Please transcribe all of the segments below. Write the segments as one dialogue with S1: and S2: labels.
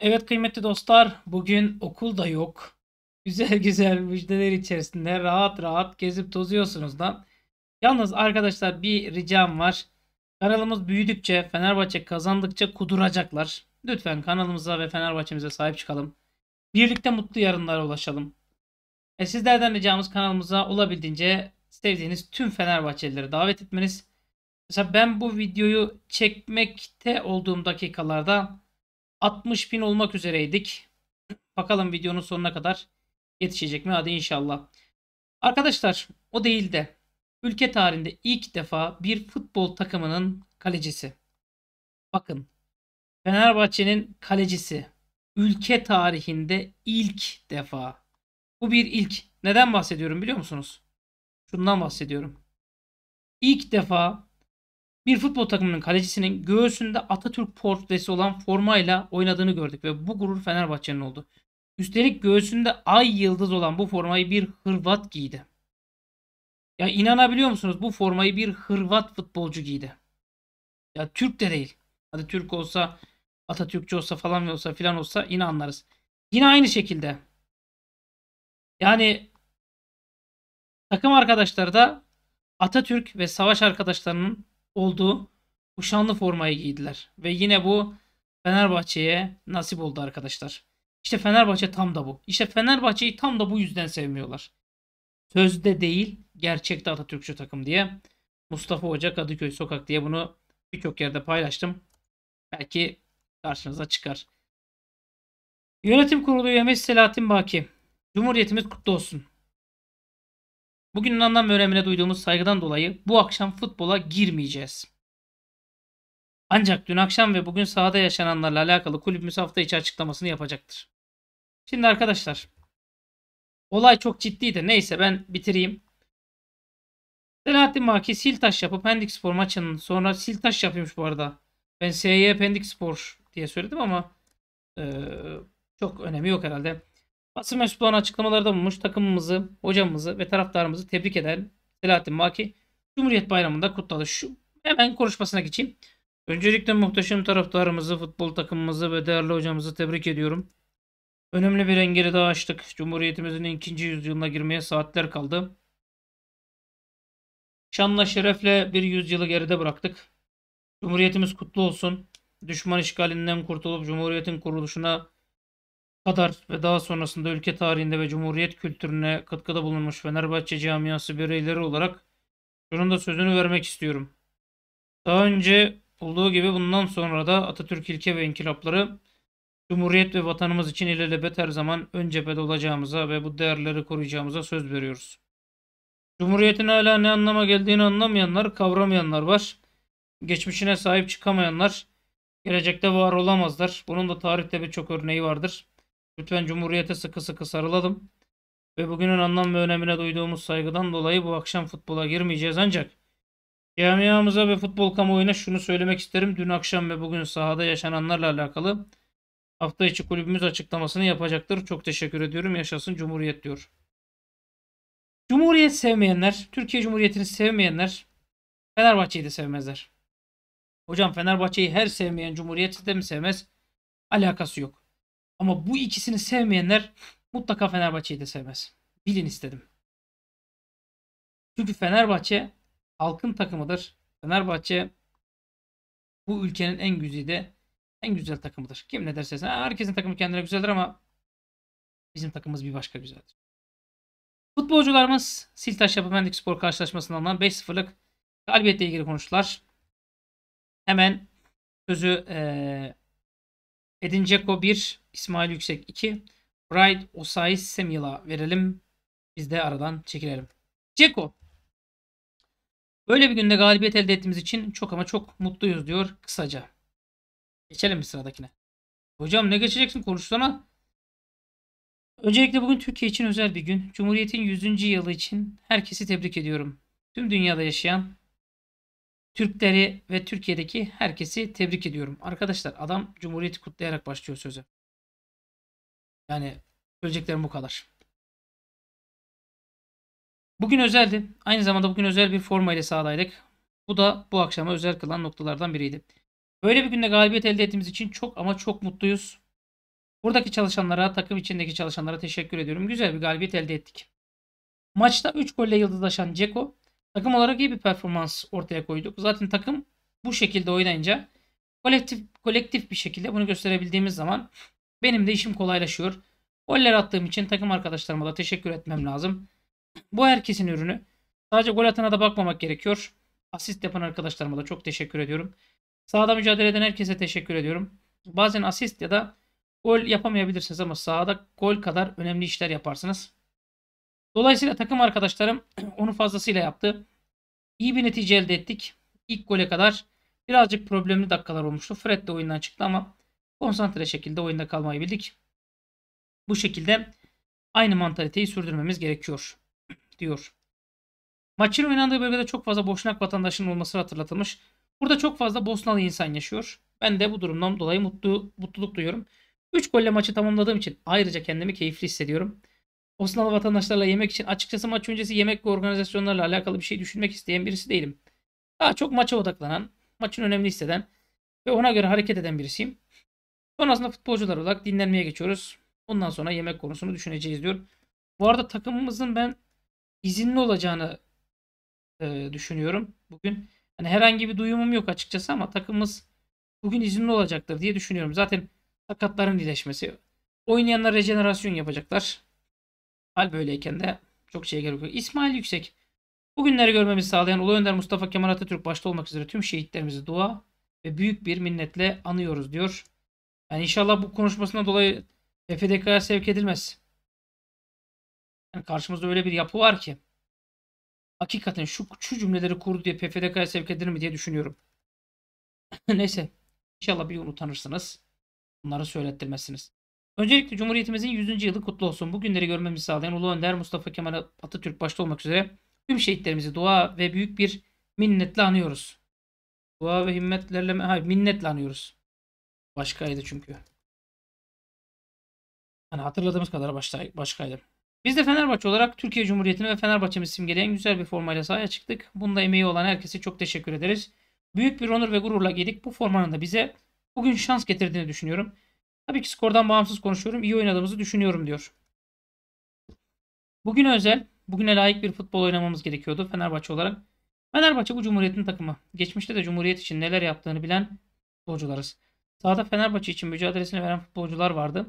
S1: Evet kıymetli dostlar bugün okul da yok. Güzel güzel müjdeler içerisinde rahat rahat gezip tozuyorsunuz lan. Yalnız arkadaşlar bir ricam var. Kanalımız büyüdükçe Fenerbahçe kazandıkça kuduracaklar. Lütfen kanalımıza ve Fenerbahçe'mize sahip çıkalım. Birlikte mutlu yarınlara ulaşalım. E sizlerden ricamız kanalımıza olabildiğince sevdiğiniz tüm Fenerbahçelileri davet etmeniz. Mesela ben bu videoyu çekmekte olduğum dakikalarda 60 bin olmak üzereydik. Bakalım videonun sonuna kadar yetişecek mi? Hadi inşallah. Arkadaşlar o değil de ülke tarihinde ilk defa bir futbol takımının kalecisi. Bakın Fenerbahçe'nin kalecisi ülke tarihinde ilk defa. Bu bir ilk. Neden bahsediyorum biliyor musunuz? Şundan bahsediyorum. İlk defa bir futbol takımının kalecisinin göğsünde Atatürk portresi olan formayla oynadığını gördük ve bu gurur Fenerbahçe'nin oldu. Üstelik göğsünde ay yıldız olan bu formayı bir Hırvat giydi. Ya inanabiliyor musunuz bu formayı bir Hırvat futbolcu giydi. Ya Türk de değil. Hadi Türk olsa Atatürkçü olsa falan olsa filan olsa yine anlarız. Yine aynı şekilde. Yani takım arkadaşları da Atatürk ve savaş arkadaşlarının oldu bu şanlı formayı giydiler. Ve yine bu Fenerbahçe'ye nasip oldu arkadaşlar. İşte Fenerbahçe tam da bu. İşte Fenerbahçe'yi tam da bu yüzden sevmiyorlar. Sözde değil, gerçekte Atatürkçü takım diye. Mustafa Hoca Kadıköy Sokak diye bunu birçok yerde paylaştım. Belki karşınıza çıkar. Yönetim Kurulu üyemiz Selahattin Baki. Cumhuriyetimiz kutlu olsun. Bugünün anlam ve duyduğumuz saygıdan dolayı bu akşam futbola girmeyeceğiz. Ancak dün akşam ve bugün sahada yaşananlarla alakalı kulübümüz hafta içi açıklamasını yapacaktır. Şimdi arkadaşlar olay çok ciddiydi. Neyse ben bitireyim. Selahattin Maki Siltaş yapıp Pendik Spor maçının sonra Siltaş yapıyormuş bu arada. Ben SY Pendik Spor diye söyledim ama e, çok önemi yok herhalde. Basın mensuplarının açıklamalarda bulunmuş takımımızı, hocamızı ve taraftarımızı tebrik eden Selahattin Vaki Cumhuriyet Bayramı'nda kutladı. Şu hemen konuşmasına geçeyim. Öncelikle muhteşem taraftarımızı, futbol takımımızı ve değerli hocamızı tebrik ediyorum. Önemli bir engeli daha açtık. Cumhuriyetimizin ikinci yüzyılına girmeye saatler kaldı. Şanla şerefle bir yüzyılı geride bıraktık. Cumhuriyetimiz kutlu olsun. Düşman işgalinden kurtulup Cumhuriyet'in kuruluşuna kadar ve daha sonrasında ülke tarihinde ve Cumhuriyet kültürüne katkıda bulunmuş Fenerbahçe camiası bireyleri olarak şunun da sözünü vermek istiyorum. Daha önce olduğu gibi bundan sonra da Atatürk ilke ve inkılapları Cumhuriyet ve vatanımız için ilelebet her zaman ön cephede olacağımıza ve bu değerleri koruyacağımıza söz veriyoruz. Cumhuriyetin hala ne anlama geldiğini anlamayanlar, kavramayanlar var. Geçmişine sahip çıkamayanlar gelecekte var olamazlar. Bunun da tarihte birçok örneği vardır. Lütfen Cumhuriyete sıkı sıkı sarılalım ve bugünün anlam ve önemine duyduğumuz saygıdan dolayı bu akşam futbola girmeyeceğiz ancak camiamıza ve futbol kamuoyuna şunu söylemek isterim. Dün akşam ve bugün sahada yaşananlarla alakalı hafta içi kulübümüz açıklamasını yapacaktır. Çok teşekkür ediyorum. Yaşasın Cumhuriyet diyor. Cumhuriyet sevmeyenler, Türkiye Cumhuriyeti'ni sevmeyenler Fenerbahçe'yi de sevmezler. Hocam Fenerbahçe'yi her sevmeyen Cumhuriyet'i de mi sevmez? Alakası yok. Ama bu ikisini sevmeyenler mutlaka Fenerbahçe'yi de sevmez.
S2: Bilin istedim. Çünkü Fenerbahçe halkın takımıdır. Fenerbahçe bu ülkenin en güzeli de en güzel
S1: takımıdır. Kim ne derse desin. Herkesin takımı kendine güzeldir ama bizim takımımız bir başka güzeldir. Futbolcularımız Siltaş yapı Pendik Spor karşılaşmasından alınan 5-0'lık galibiyetle ilgili konuştular. Hemen sözü e, Edin Dzeko 1, İsmail Yüksek 2. Bright Osayi Semyel'a verelim. Biz de aradan çekilelim. Dzeko. Böyle bir günde galibiyet elde ettiğimiz için çok ama çok mutluyuz diyor kısaca. Geçelim bir sıradakine. Hocam ne geçeceksin konuşsana. Öncelikle bugün Türkiye için özel bir gün. Cumhuriyet'in 100. yılı için herkesi tebrik ediyorum. Tüm dünyada yaşayan Türkleri ve Türkiye'deki herkesi tebrik ediyorum. Arkadaşlar adam Cumhuriyeti
S2: kutlayarak başlıyor sözü. Yani söyleyeceklerim bu kadar. Bugün özeldi. Aynı zamanda bugün özel bir forma ile sahadaydık.
S1: Bu da bu akşama özel kılan noktalardan biriydi. Böyle bir günde galibiyet elde ettiğimiz için çok ama çok mutluyuz. Buradaki çalışanlara, takım içindeki çalışanlara teşekkür ediyorum. Güzel bir galibiyet elde ettik. Maçta 3 golle yıldızlaşan Ceko Takım olarak iyi bir performans ortaya koyduk. Zaten takım bu şekilde oynayınca kolektif kolektif bir şekilde bunu gösterebildiğimiz zaman benim de işim kolaylaşıyor. Goller attığım için takım arkadaşlarıma da teşekkür etmem lazım. Bu herkesin ürünü. Sadece gol atana da bakmamak gerekiyor. Asist yapan arkadaşlarıma da çok teşekkür ediyorum. Sahada mücadele eden herkese teşekkür ediyorum. Bazen asist ya da gol yapamayabilirsiniz ama sahada gol kadar önemli işler yaparsınız. Dolayısıyla takım arkadaşlarım onu fazlasıyla yaptı. İyi bir netice elde ettik. İlk gole kadar birazcık problemli dakikalar olmuştu. Fred de oyundan çıktı ama konsantre şekilde oyunda kalmayı bildik. Bu şekilde aynı mantaliteyi sürdürmemiz gerekiyor diyor. Maçın oynandığı bölgede çok fazla Boşnak vatandaşının olması hatırlatılmış. Burada çok fazla Bosnalı insan yaşıyor. Ben de bu durumdan dolayı mutlu, mutluluk duyuyorum. 3 golle maçı tamamladığım için ayrıca kendimi keyifli hissediyorum. Osmanlı vatandaşlarla yemek için açıkçası maç öncesi yemek ve organizasyonlarla alakalı bir şey düşünmek isteyen birisi değilim. Daha çok maça odaklanan, maçın önemli hisseden ve ona göre hareket eden birisiyim. Sonrasında futbolcular olarak dinlenmeye geçiyoruz. Ondan sonra yemek konusunu düşüneceğiz diyor. Bu arada takımımızın ben izinli olacağını e, düşünüyorum bugün. Yani herhangi bir duyumum yok açıkçası ama takımımız bugün izinli olacaktır diye düşünüyorum. Zaten sakatların iyileşmesi. Oynayanlar rejenerasyon yapacaklar. Hal böyleyken de çok şeye gerek yok. İsmail Yüksek. Bugünleri görmemizi sağlayan Ulu Önder Mustafa Kemal Atatürk başta olmak üzere tüm şehitlerimizi dua ve büyük bir minnetle anıyoruz diyor. Yani inşallah bu konuşmasına dolayı FDK'ya sevk edilmez. Yani karşımızda öyle bir yapı var ki. Hakikaten şu, şu cümleleri kurdu diye PFDK'ya sevk edilir mi diye düşünüyorum. Neyse. İnşallah bir gün utanırsınız. Bunları söylettirmezsiniz. Öncelikle Cumhuriyetimizin 100. yılı kutlu olsun. Bugünleri görmemizi sağlayan Ulu Önder Mustafa Kemal Atatürk başta olmak üzere tüm şehitlerimizi dua ve büyük bir minnetle
S2: anıyoruz. Dua ve himmetlerle ha, minnetle anıyoruz. Başkaydı çünkü. Hani hatırladığımız kadar başta, başkaydı. Biz de
S1: Fenerbahçe olarak Türkiye Cumhuriyeti'ni ve Fenerbahçe'mizi simgeleyen güzel bir formayla sahaya çıktık. Bunda emeği olan herkese çok teşekkür ederiz. Büyük bir onur ve gururla giydik. Bu formanın da bize bugün şans getirdiğini düşünüyorum. Tabii ki skordan bağımsız konuşuyorum. İyi oynadığımızı düşünüyorum diyor. Bugün özel, bugüne layık bir futbol oynamamız gerekiyordu Fenerbahçe olarak. Fenerbahçe bu Cumhuriyet'in takımı. Geçmişte de Cumhuriyet için neler yaptığını bilen futbolcularız. Sahada Fenerbahçe için mücadelesini veren futbolcular vardı.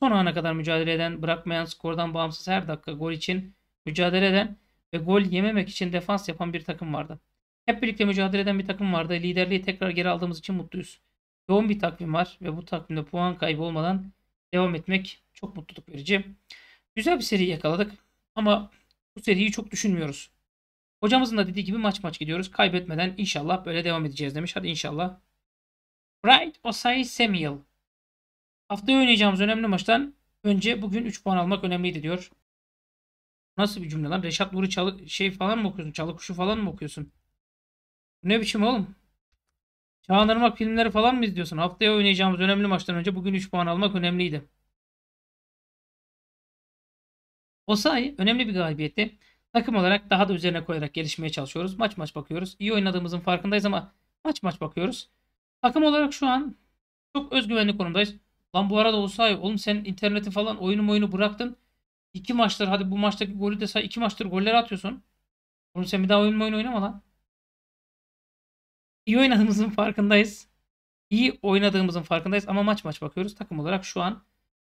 S1: Son ana kadar mücadele eden, bırakmayan, skordan bağımsız her dakika gol için mücadele eden ve gol yememek için defans yapan bir takım vardı. Hep birlikte mücadele eden bir takım vardı. Liderliği tekrar geri aldığımız için mutluyuz yoğun bir takvim var ve bu takvimde puan kaybı olmadan devam etmek çok mutluluk verici. Güzel bir seri yakaladık ama bu seriyi çok düşünmüyoruz. Hocamızın da dediği gibi maç maç gidiyoruz. Kaybetmeden inşallah böyle devam edeceğiz demiş. Hadi inşallah. Bright Osai Samuel. Haftaya oynayacağımız önemli maçtan önce bugün 3 puan almak önemliydi diyor. Nasıl bir cümle lan? Reşat Nuri Çalı şey falan mı okuyorsun? Çalı kuşu falan mı okuyorsun?
S2: Ne biçim oğlum? Çağan filmleri falan mı izliyorsun? Haftaya oynayacağımız önemli maçtan önce bugün 3 puan almak önemliydi. O
S1: Osayi önemli bir galibiyetti. Takım olarak daha da üzerine koyarak gelişmeye çalışıyoruz. Maç maç bakıyoruz. İyi oynadığımızın farkındayız ama maç maç bakıyoruz. Takım olarak şu an çok özgüvenli konumdayız. Lan bu arada Osayi oğlum sen interneti falan oyunu oyunu bıraktın. İki maçtır hadi bu maçtaki golü de say iki maçtır goller atıyorsun. Oğlum sen bir daha oyun oyun oynama lan iyi oynadığımızın farkındayız. İyi oynadığımızın farkındayız ama maç maç bakıyoruz. Takım olarak şu an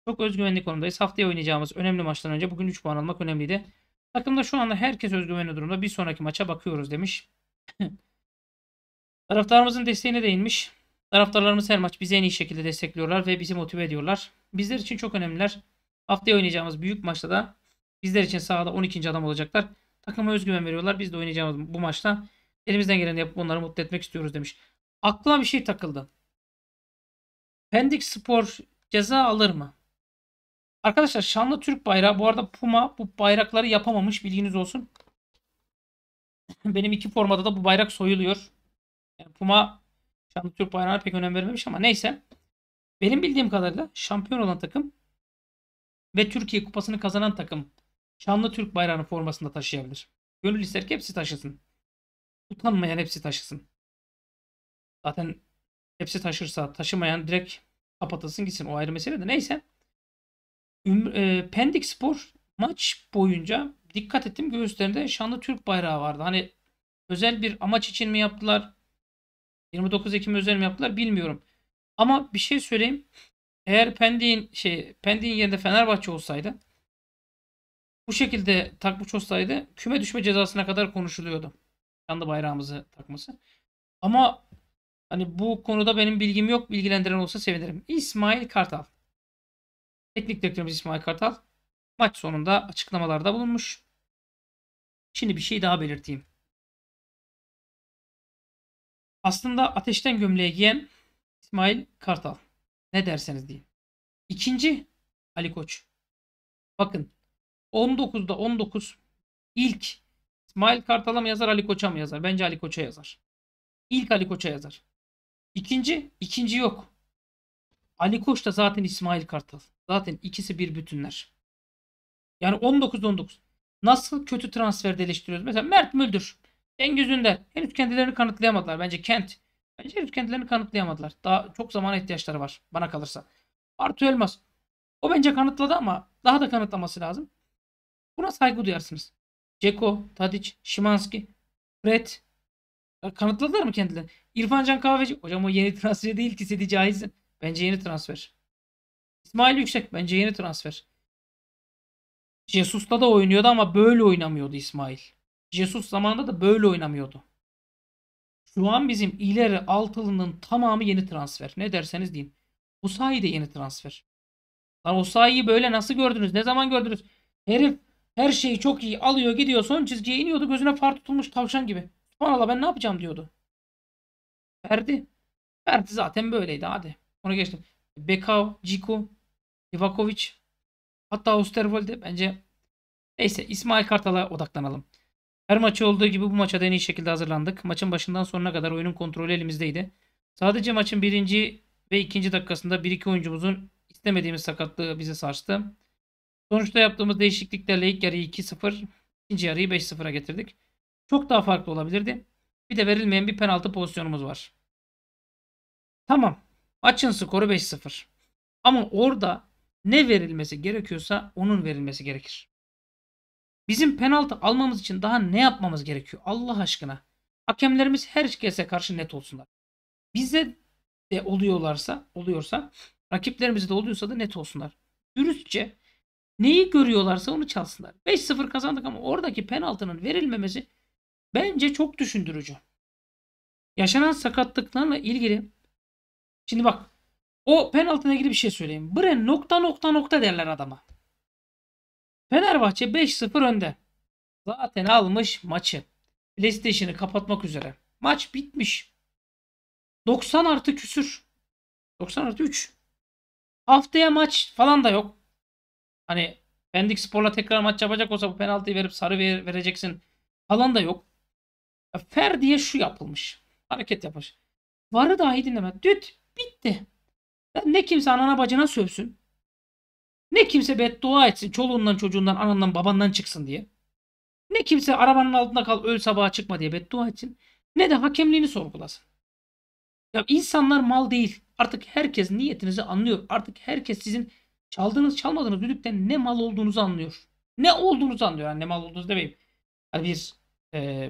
S1: çok özgüvenli konumdayız. Haftaya oynayacağımız önemli maçtan önce bugün 3 puan almak önemliydi. Takımda şu anda herkes özgüvenli durumda. Bir sonraki maça bakıyoruz demiş. Taraftarımızın desteğine değinmiş. Taraftarlarımız her maç bizi en iyi şekilde destekliyorlar ve bizi motive ediyorlar. Bizler için çok önemliler. Haftaya oynayacağımız büyük maçta da bizler için sahada 12. adam olacaklar. Takıma özgüven veriyorlar. Biz de oynayacağımız bu maçta Elimizden geleni yapıp onları mutlu etmek istiyoruz demiş. Aklıma bir şey takıldı. Pendik Spor ceza alır mı? Arkadaşlar şanlı Türk bayrağı. Bu arada Puma bu bayrakları yapamamış bilginiz olsun. Benim iki formada da bu bayrak soyuluyor. Yani Puma şanlı Türk bayrağına pek önem vermemiş ama neyse. Benim bildiğim kadarıyla şampiyon olan takım ve Türkiye kupasını kazanan takım şanlı Türk bayrağını formasında taşıyabilir. Gönül ister ki hepsi taşısın. Utanmayan hepsi taşısın. Zaten hepsi taşırsa taşımayan direkt kapatılsın gitsin. O ayrı mesele de neyse. Üm, e, Pendik Spor maç boyunca dikkat ettim göğüslerinde şanlı Türk bayrağı vardı. Hani özel bir amaç için mi yaptılar? 29 Ekim özel mi yaptılar bilmiyorum. Ama bir şey söyleyeyim. Eğer Pendik'in şey Pendik'in yerinde Fenerbahçe olsaydı bu şekilde takmış olsaydı küme düşme cezasına kadar konuşuluyordu kendi bayrağımızı takması. Ama hani bu konuda benim bilgim yok. Bilgilendiren olsa sevinirim. İsmail
S2: Kartal. Teknik direktörümüz İsmail Kartal maç sonunda açıklamalarda bulunmuş. Şimdi bir şey daha belirteyim. Aslında ateşten gömleği giyen İsmail Kartal. Ne derseniz deyin. İkinci Ali Koç. Bakın 19'da
S1: 19 ilk İsmail Kartal'a mı yazar Ali Koç'a mı yazar? Bence Ali Koç'a yazar. İlk Ali Koç'a yazar. İkinci, ikinci yok. Ali Koç da zaten İsmail Kartal. Zaten ikisi bir bütünler. Yani 19-19. Nasıl kötü transferde eleştiriyoruz? Mesela Mert Müldür. Cengiz Ünder. Henüz kendilerini kanıtlayamadılar. Bence Kent. Bence henüz kendilerini kanıtlayamadılar. Daha çok zamana ihtiyaçları var. Bana kalırsa. Artu Elmas. O bence kanıtladı ama daha da kanıtlaması lazım. Buna saygı duyarsınız. Ceko, Tadic, Şimanski, Fred. Ya kanıtladılar mı kendilerini? İrfan Can Kahveci. Hocam o yeni transfer değil ki Sedi Cahiz'in. Bence yeni transfer. İsmail Yüksek. Bence yeni transfer. Jesus'ta da oynuyordu ama böyle oynamıyordu İsmail. Jesus zamanında da böyle oynamıyordu. Şu an bizim ileri altılının tamamı yeni transfer. Ne derseniz deyin. Usayi de yeni transfer. Lan Usayi'yi böyle nasıl gördünüz? Ne zaman gördünüz? Herif her şeyi çok iyi alıyor gidiyor son çizgiye iniyordu gözüne far tutulmuş tavşan gibi. Subhanallah ben ne yapacağım diyordu.
S2: Ferdi. Ferdi zaten böyleydi hadi. Onu geçtim. Bekao, Ciku, Ivakovic. Hatta Osterwolde bence
S1: neyse İsmail Kartal'a odaklanalım. Her maçı olduğu gibi bu maça da en iyi şekilde hazırlandık. Maçın başından sonuna kadar oyunun kontrolü elimizdeydi. Sadece maçın birinci ve ikinci dakikasında bir iki oyuncumuzun istemediğimiz sakatlığı bize sarstı. Sonuçta yaptığımız değişikliklerle ilk yarıyı 2-0, ikinci yarıyı 5-0'a getirdik. Çok daha farklı olabilirdi. Bir de verilmeyen bir penaltı pozisyonumuz var. Tamam. Açın skoru 5-0. Ama orada ne verilmesi gerekiyorsa onun verilmesi gerekir. Bizim penaltı almamız için daha ne yapmamız gerekiyor Allah aşkına? Hakemlerimiz her herkese karşı net olsunlar. Bize de oluyorlarsa, oluyorsa, rakiplerimize de oluyorsa da net olsunlar. Dürüstçe Neyi görüyorlarsa onu çalsınlar. 5-0 kazandık ama oradaki penaltının verilmemesi bence çok düşündürücü. Yaşanan sakatlıklarla ilgili şimdi bak o penaltına ilgili bir şey söyleyeyim. Bre nokta nokta nokta derler adama. Fenerbahçe 5-0 önde. Zaten almış maçı. PlayStation'ı kapatmak üzere. Maç bitmiş. 90 artı küsür. 90 artı 3. Haftaya maç falan da yok. Hani Pendik Spor'la tekrar maç yapacak olsa bu penaltıyı verip sarı ver, vereceksin falan da yok. Fer diye şu yapılmış. Hareket yapmış. Varı dahi dinleme. Düt bitti. Ne kimse anana bacına sövsün. Ne kimse beddua etsin çoluğundan çocuğundan anandan babandan çıksın diye. Ne kimse arabanın altında kal öl sabaha çıkma diye beddua etsin. Ne de hakemliğini sorgulasın. Ya insanlar mal değil. Artık herkes niyetinizi anlıyor. Artık herkes sizin çaldığınız çalmadığınız düdükten ne mal olduğunuzu anlıyor. Ne olduğunuzu anlıyor. Yani ne mal olduğunuzu demeyeyim. Yani bir e,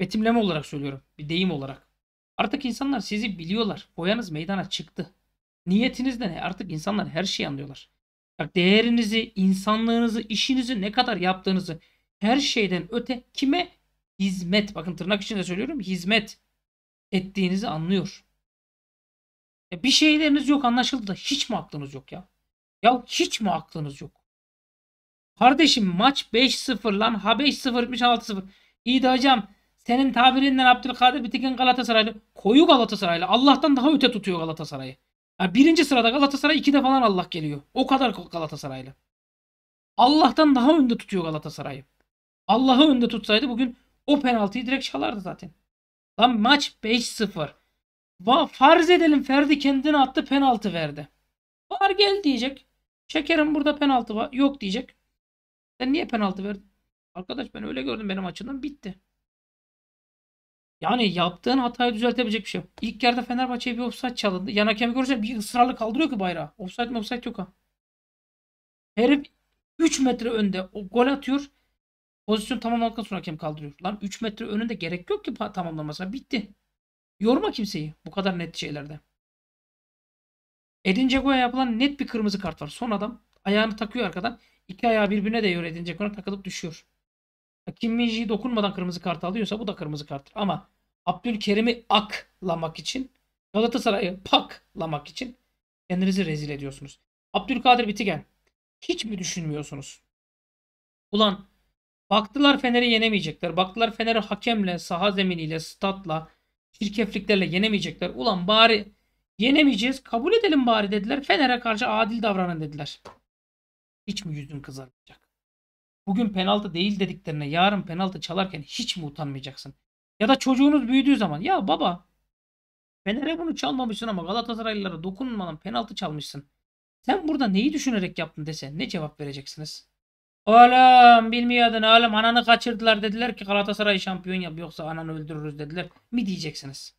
S1: betimleme olarak söylüyorum. Bir deyim olarak. Artık insanlar sizi biliyorlar. Boyanız meydana çıktı. Niyetiniz de ne? Artık insanlar her şeyi anlıyorlar. Bak değerinizi, insanlığınızı, işinizi ne kadar yaptığınızı her şeyden öte kime hizmet bakın tırnak içinde söylüyorum hizmet
S2: ettiğinizi anlıyor. E bir şeyleriniz yok anlaşıldı da hiç mi aklınız yok ya? Ya hiç mi aklınız yok? Kardeşim maç
S1: 5-0 lan. Ha 5-0 bitmiş 6-0. İyi de hocam senin tabirinden Abdülkadir Bitikin Galatasaraylı. Koyu Galatasaraylı. Allah'tan daha öte tutuyor Galatasaray'ı. Yani birinci sırada Galatasaray iki ikide falan Allah geliyor. O kadar Galatasaraylı. Allah'tan daha önde tutuyor Galatasaray'ı. Allah'ı önde tutsaydı bugün o penaltıyı direkt çalardı zaten. Lan maç 5-0. farz edelim Ferdi kendini attı penaltı verdi. Var gel diyecek. Çekerim burada penaltı var. Yok diyecek. Sen niye penaltı verdin? Arkadaş ben öyle gördüm benim açımdan bitti. Yani yaptığın hatayı düzeltebilecek bir şey İlk yerde Fenerbahçe'ye bir offside çalındı. Yan hakemi görürsen bir ısrarla kaldırıyor ki bayrağı. Offside mi offside yok ha. Herif 3 metre önde o gol atıyor. Pozisyon tamamlandıktan sonra hakem kaldırıyor. Lan 3 metre önünde gerek yok ki tamamlamasına. Bitti. Yorma kimseyi bu kadar net şeylerde. Edin Dzeko'ya yapılan net bir kırmızı kart var. Son adam ayağını takıyor arkadan. İki ayağı birbirine değiyor Edin Dzeko'na takılıp düşüyor. Kim Minji'yi dokunmadan kırmızı kart alıyorsa bu da kırmızı karttır. Ama Abdülkerim'i aklamak için Galatasaray'ı paklamak için kendinizi rezil ediyorsunuz. Abdülkadir Bitigen hiç mi düşünmüyorsunuz? Ulan baktılar Fener'i yenemeyecekler. Baktılar Fener'i hakemle, saha zeminiyle, statla, çirkefliklerle yenemeyecekler. Ulan bari Yenemeyeceğiz. Kabul edelim bari dediler. Fener'e karşı adil davranın dediler. Hiç mi yüzün kızarmayacak? Bugün penaltı değil dediklerine yarın penaltı çalarken hiç mi utanmayacaksın? Ya da çocuğunuz büyüdüğü zaman ya baba Fener'e bunu çalmamışsın ama Galatasaraylılara dokunmadan penaltı çalmışsın. Sen burada neyi düşünerek yaptın dese ne cevap vereceksiniz? Oğlum bilmiyordun oğlum ananı kaçırdılar dediler ki Galatasaray şampiyon yap yoksa ananı öldürürüz dediler mi diyeceksiniz?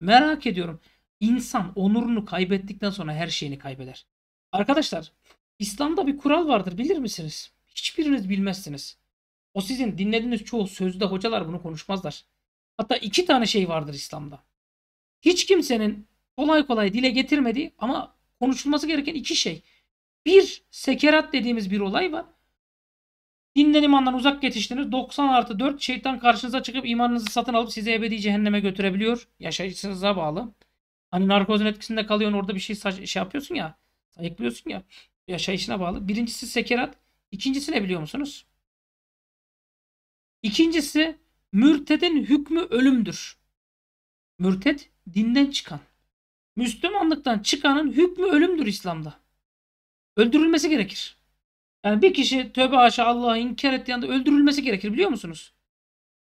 S1: Merak ediyorum. İnsan onurunu kaybettikten sonra her şeyini kaybeder. Arkadaşlar İslam'da bir kural vardır bilir misiniz? Hiçbiriniz bilmezsiniz. O sizin dinlediğiniz çoğu sözde hocalar bunu konuşmazlar. Hatta iki tane şey vardır İslam'da. Hiç kimsenin kolay kolay dile getirmediği ama konuşulması gereken iki şey. Bir sekerat dediğimiz bir olay var. Dinden imandan uzak geçiştiniz. 90 artı 4 şeytan karşınıza çıkıp imanınızı satın alıp sizi ebedi cehenneme götürebiliyor. Yaşayışınıza bağlı. Hani narkozun etkisinde kalıyorsun orada bir şey şey yapıyorsun ya. Sayıklıyorsun ya. Yaşayışına bağlı. Birincisi sekerat. İkincisi ne biliyor
S2: musunuz? İkincisi mürtedin hükmü ölümdür. Mürted dinden çıkan. Müslümanlıktan çıkanın
S1: hükmü ölümdür İslam'da. Öldürülmesi gerekir. Yani bir kişi tövbe haşa Allah'ı inkar ettiği anda öldürülmesi gerekir biliyor musunuz?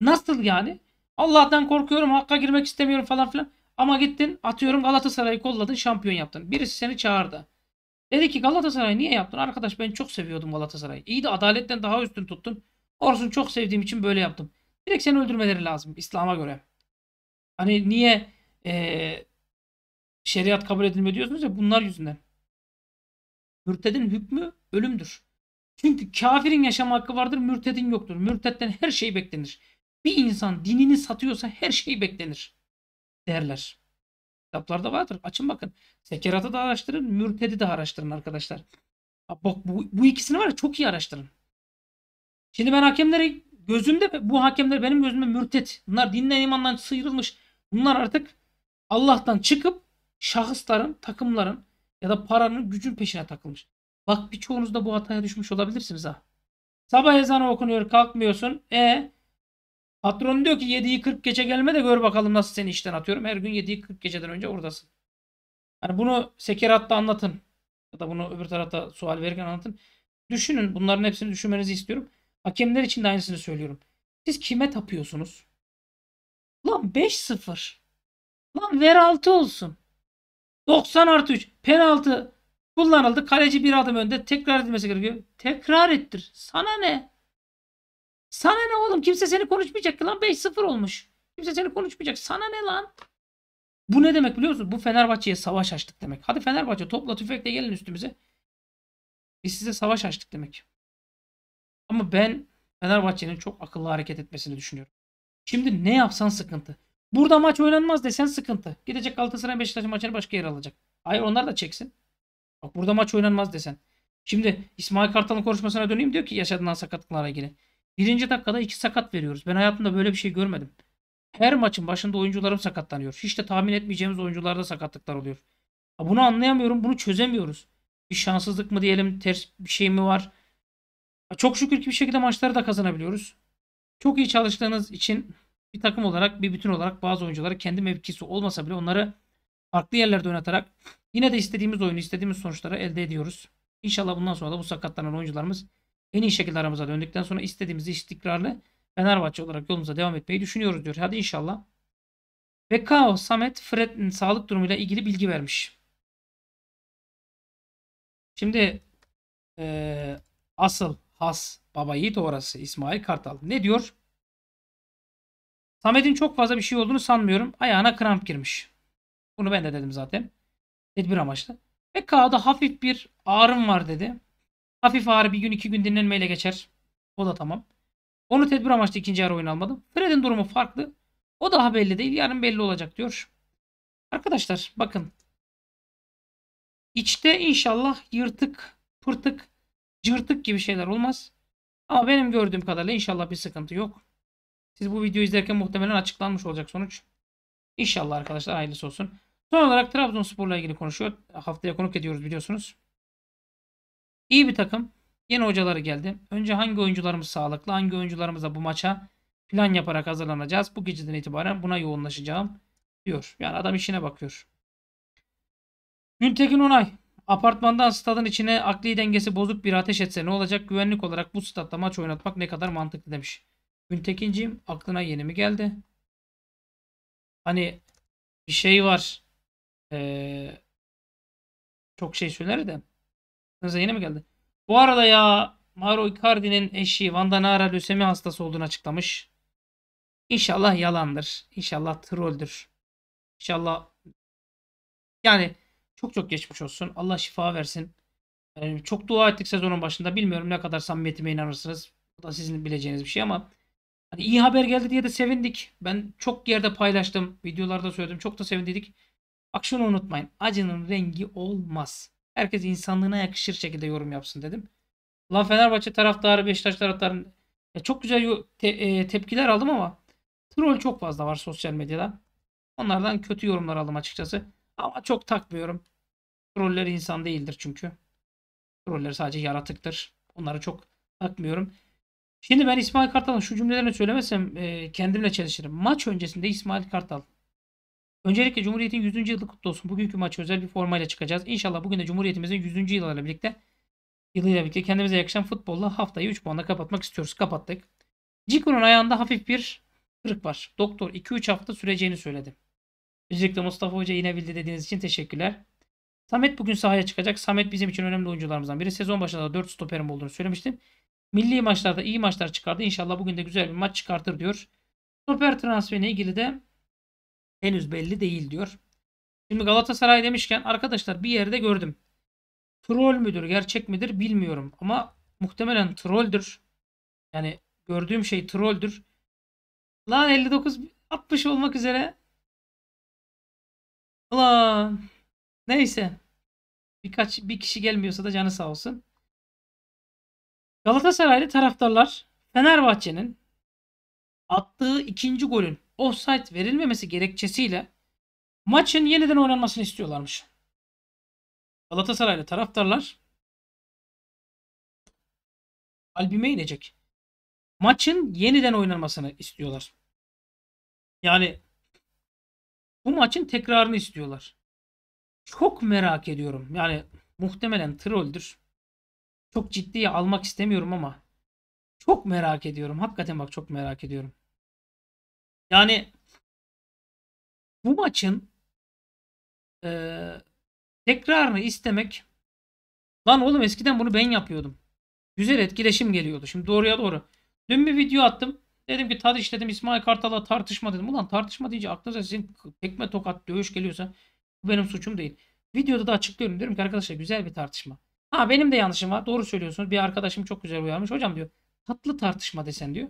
S1: Nasıl yani? Allah'tan korkuyorum, hakka girmek istemiyorum falan filan. Ama gittin atıyorum Galatasaray'ı kolladın şampiyon yaptın. Birisi seni çağırdı. Dedi ki Galatasaray niye yaptın? Arkadaş ben çok seviyordum Galatasaray'ı. İyi de adaletten daha üstün tuttun. Orsun çok sevdiğim için böyle yaptım. Direkt seni öldürmeleri lazım İslam'a göre.
S2: Hani niye ee, şeriat kabul edilme diyorsunuz ya bunlar yüzünden. Mürtedin hükmü ölümdür. Çünkü kafirin
S1: yaşam hakkı vardır, mürtedin yoktur. Mürtetten her şey beklenir. Bir insan dinini satıyorsa her şey beklenir derler. Kitaplarda vardır. Açın bakın. Sekerat'ı da araştırın. Mürted'i de araştırın arkadaşlar. Bak bu, bu ikisini var ya çok iyi araştırın. Şimdi ben hakemleri gözümde bu hakemler benim gözümde Mürted, Bunlar dinle imandan sıyrılmış. Bunlar artık Allah'tan çıkıp şahısların, takımların ya da paranın gücün peşine takılmış. Bak birçoğunuz da bu hataya düşmüş olabilirsiniz ha. Sabah ezanı okunuyor kalkmıyorsun. E Patron diyor ki 7'yi 40 gece gelme de gör bakalım nasıl seni işten atıyorum. Her gün 7'yi 40 geceden önce oradasın. Hani bunu sekeratta anlatın. Ya da bunu öbür tarafta sual verirken anlatın. Düşünün. Bunların hepsini düşünmenizi istiyorum. Hakemler için de aynısını söylüyorum. Siz kime tapıyorsunuz? Lan 5-0. Lan ver 6 olsun. 90 artı 3. Penaltı kullanıldı. Kaleci bir adım önde. Tekrar edilmesi gerekiyor. Tekrar ettir. Sana ne? Sana ne oğlum? Kimse seni konuşmayacak lan. 5-0 olmuş. Kimse seni
S2: konuşmayacak. Sana ne lan?
S1: Bu ne demek biliyor musun? Bu Fenerbahçe'ye savaş açtık demek. Hadi Fenerbahçe topla tüfekle gelin üstümüze. Biz size savaş açtık demek. Ama ben Fenerbahçe'nin çok akıllı hareket etmesini düşünüyorum. Şimdi ne yapsan sıkıntı. Burada maç oynanmaz desen sıkıntı. Gidecek Galatasaray Beşiktaş maçını başka yere alacak. Hayır onlar da çeksin. Bak burada maç oynanmaz desen. Şimdi İsmail Kartal'ın konuşmasına döneyim diyor ki yaşadığın sakatlıklara ilgili. Birinci dakikada iki sakat veriyoruz. Ben hayatımda böyle bir şey görmedim. Her maçın başında oyuncularım sakatlanıyor. Hiç de tahmin etmeyeceğimiz oyuncularda sakatlıklar oluyor. Bunu anlayamıyorum. Bunu çözemiyoruz. Bir şanssızlık mı diyelim? Ters bir şey mi var? Çok şükür ki bir şekilde maçları da kazanabiliyoruz. Çok iyi çalıştığınız için bir takım olarak bir bütün olarak bazı oyuncuları kendi mevkisi olmasa bile onları farklı yerlerde oynatarak yine de istediğimiz oyunu istediğimiz sonuçları elde ediyoruz. İnşallah bundan sonra da bu sakatlanan oyuncularımız en iyi şekilde aramıza döndükten sonra istediğimiz istikrarlı Fenerbahçe olarak yolumuza devam etmeyi düşünüyoruz diyor. Hadi inşallah.
S2: Ve Samet Fred'in ıı, sağlık durumuyla ilgili bilgi vermiş. Şimdi e, asıl has baba yiğit orası İsmail Kartal. Ne diyor? Samet'in çok fazla bir
S1: şey olduğunu sanmıyorum. Ayağına kramp girmiş. Bunu ben de dedim zaten. Tedbir amaçlı. Ve Kao'da hafif bir ağrım var dedi. Hafif ağrı bir gün iki gün dinlenmeyle geçer. O da tamam. Onu tedbir amaçlı ikinci yarı oyun almadım. Fred'in durumu farklı. O daha belli değil. Yarın belli olacak diyor. Arkadaşlar bakın. İçte inşallah yırtık, pırtık, cırtık gibi şeyler olmaz. Ama benim gördüğüm kadarıyla inşallah bir sıkıntı yok. Siz bu videoyu izlerken muhtemelen açıklanmış olacak sonuç. İnşallah arkadaşlar hayırlısı olsun. Son olarak Trabzonspor'la ilgili konuşuyor. Haftaya konuk ediyoruz biliyorsunuz. İyi bir takım. Yeni hocaları geldi. Önce hangi oyuncularımız sağlıklı, hangi oyuncularımıza bu maça plan yaparak hazırlanacağız. Bu geceden itibaren buna yoğunlaşacağım diyor. Yani adam işine bakıyor. Gültekin Onay. Apartmandan stadın içine akli dengesi bozuk bir ateş etse ne olacak? Güvenlik olarak bu statta maç oynatmak ne kadar mantıklı demiş. Gültekinciğim aklına yeni mi geldi?
S2: Hani bir şey var. Ee, çok şey söyler de. Aklınıza yeni mi geldi? Bu arada ya Mauro Icardi'nin
S1: eşi Vanda Nara lösemi hastası olduğunu açıklamış. İnşallah yalandır. İnşallah trolldür. İnşallah yani çok çok geçmiş olsun. Allah şifa versin. Yani çok dua ettik sezonun başında. Bilmiyorum ne kadar samimiyetime inanırsınız. Bu da sizin bileceğiniz bir şey ama hani iyi haber geldi diye de sevindik. Ben çok yerde paylaştım. Videolarda söyledim. Çok da sevindik. Bak şunu unutmayın. Acının rengi olmaz. Herkes insanlığına yakışır şekilde yorum yapsın dedim. Lan Fenerbahçe taraftarı, Beşiktaş taraftarı ya çok güzel te- e- tepkiler aldım ama troll çok fazla var sosyal medyada. Onlardan kötü yorumlar aldım açıkçası. Ama çok takmıyorum. Troller insan değildir çünkü. Troller sadece yaratıktır. Onları çok takmıyorum. Şimdi ben İsmail Kartal'ın şu cümlelerini söylemesem e, kendimle çelişirim. Maç öncesinde İsmail Kartal Öncelikle Cumhuriyet'in 100. yılı kutlu olsun. Bugünkü maça özel bir formayla çıkacağız. İnşallah bugün de Cumhuriyetimizin 100. yılıyla birlikte yılıyla birlikte kendimize yakışan futbolla haftayı 3 puanla kapatmak istiyoruz. Kapattık. Cikun'un ayağında hafif bir kırık var. Doktor 2-3 hafta süreceğini söyledi. Özellikle Mustafa Hoca inebildi dediğiniz için teşekkürler. Samet bugün sahaya çıkacak. Samet bizim için önemli oyuncularımızdan biri. Sezon başında 4 stoperim olduğunu söylemiştim. Milli maçlarda iyi maçlar çıkardı. İnşallah bugün de güzel bir maç çıkartır diyor. Stoper transferine ilgili de henüz belli değil diyor. Şimdi Galatasaray demişken arkadaşlar bir yerde gördüm. Troll müdür gerçek midir bilmiyorum ama muhtemelen trolldür.
S2: Yani gördüğüm şey trolldür. Lan 59 60 olmak üzere. Lan neyse. Birkaç bir kişi gelmiyorsa da canı sağ olsun. Galatasaraylı
S1: taraftarlar Fenerbahçe'nin attığı ikinci golün offside
S2: verilmemesi gerekçesiyle maçın yeniden oynanmasını istiyorlarmış. Galatasaraylı taraftarlar albüme inecek. Maçın yeniden oynanmasını istiyorlar. Yani bu maçın tekrarını istiyorlar. Çok merak ediyorum.
S1: Yani muhtemelen trolldür. Çok ciddiye almak istemiyorum ama
S2: çok merak ediyorum. Hakikaten bak çok merak ediyorum. Yani bu maçın e, tekrarını istemek lan oğlum eskiden bunu ben yapıyordum. Güzel etkileşim geliyordu. Şimdi
S1: doğruya doğru. Dün bir video attım. Dedim ki Tadiş işledim İsmail Kartal'a tartışma dedim. Ulan tartışma deyince aklınıza sizin tekme tokat dövüş geliyorsa bu benim suçum değil. Videoda da açıklıyorum. Diyorum ki arkadaşlar güzel bir tartışma. Ha benim de yanlışım var. Doğru söylüyorsunuz. Bir arkadaşım çok güzel uyarmış. Hocam diyor tatlı tartışma desen diyor.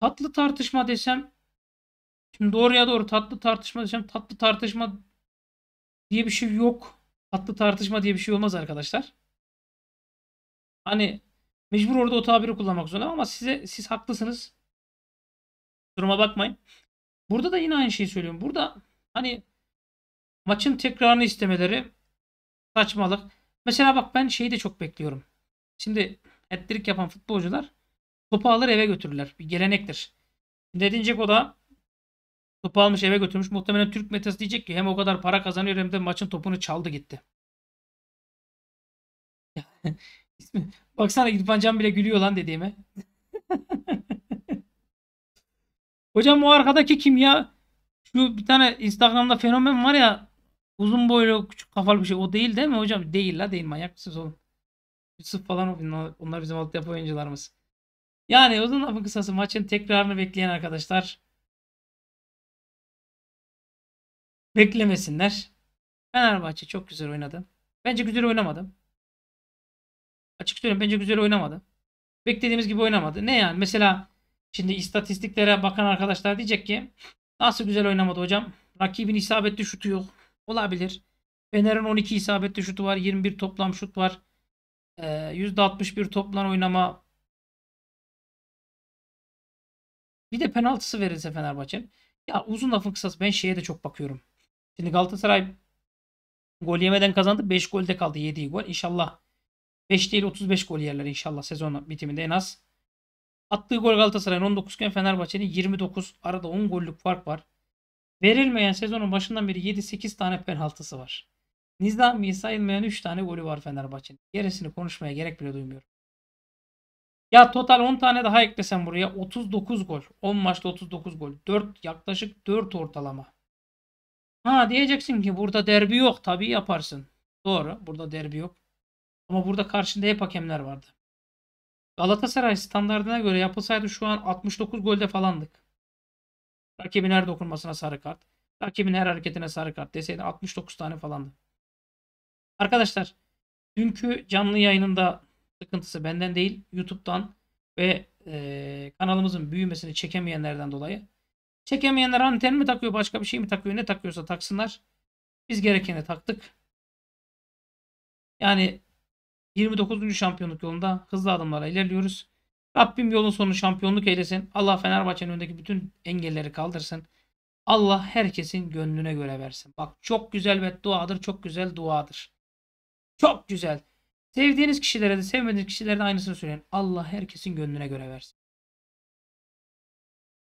S1: Tatlı tartışma desem Şimdi doğruya doğru tatlı tartışma diyeceğim. Tatlı tartışma diye bir şey yok. Tatlı
S2: tartışma diye bir şey olmaz arkadaşlar. Hani mecbur orada o tabiri kullanmak zorunda ama size siz haklısınız. Duruma bakmayın. Burada da yine aynı şeyi söylüyorum. Burada hani maçın tekrarını istemeleri
S1: saçmalık. Mesela bak ben şeyi de çok bekliyorum. Şimdi ettirik yapan futbolcular topu alır eve götürürler. Bir gelenektir. Ne diyecek o da Topu almış eve götürmüş. Muhtemelen Türk Metas diyecek ki hem o kadar para kazanıyor hem de maçın topunu çaldı gitti.
S2: Baksana İrfan Can bile gülüyor lan dediğime. Hocam o arkadaki kim ya?
S1: Şu bir tane Instagram'da fenomen var ya uzun boylu küçük kafalı bir şey. O değil değil mi hocam? Değil la değil manyak mısınız oğlum? Yusuf falan onlar bizim altyapı oyuncularımız.
S2: Yani uzun lafın kısası maçın tekrarını bekleyen arkadaşlar. Beklemesinler. Fenerbahçe çok güzel oynadı. Bence güzel oynamadı. Açık söylüyorum bence güzel oynamadı. Beklediğimiz
S1: gibi oynamadı. Ne yani? Mesela şimdi istatistiklere bakan arkadaşlar diyecek ki nasıl güzel oynamadı hocam? Rakibin isabetli şutu yok. Olabilir. Fener'in 12 isabetli
S2: şutu var. 21 toplam şut var. Ee, %61 toplam oynama. Bir de penaltısı verirse Fenerbahçe'nin. Ya uzun lafın kısası ben şeye de çok bakıyorum. Şimdi Galatasaray gol yemeden kazandı. 5
S1: golde kaldı. 7 gol. İnşallah 5 değil 35 gol yerler inşallah sezon bitiminde en az. Attığı gol Galatasaray'ın 19 iken Fenerbahçe'nin 29. Arada 10 gollük fark var. Verilmeyen sezonun başından beri 7-8 tane penaltısı var. Nizami sayılmayan 3 tane golü var Fenerbahçe'nin. Gerisini konuşmaya gerek bile duymuyorum. Ya total 10 tane daha eklesen buraya 39 gol. 10 maçta 39 gol. 4 yaklaşık 4 ortalama. Ha diyeceksin ki burada derbi yok. Tabii yaparsın. Doğru. Burada derbi yok. Ama burada karşında hep hakemler vardı. Galatasaray standartına göre yapılsaydı şu an 69 golde falandık. Rakibin her dokunmasına sarı kart. Rakibin her hareketine sarı kart deseydi 69 tane falandı. Arkadaşlar dünkü canlı yayınında sıkıntısı benden değil. YouTube'dan ve e, kanalımızın büyümesini çekemeyenlerden dolayı Çekemeyenler anten mi takıyor başka bir şey mi takıyor ne takıyorsa taksınlar. Biz gerekeni taktık. Yani 29. şampiyonluk yolunda hızlı adımlarla ilerliyoruz. Rabbim yolun sonu şampiyonluk eylesin. Allah Fenerbahçe'nin önündeki bütün engelleri kaldırsın. Allah herkesin gönlüne göre versin. Bak çok güzel duadır, çok güzel duadır.
S2: Çok güzel. Sevdiğiniz kişilere de sevmediğiniz kişilere de aynısını söyleyin. Allah herkesin gönlüne göre versin.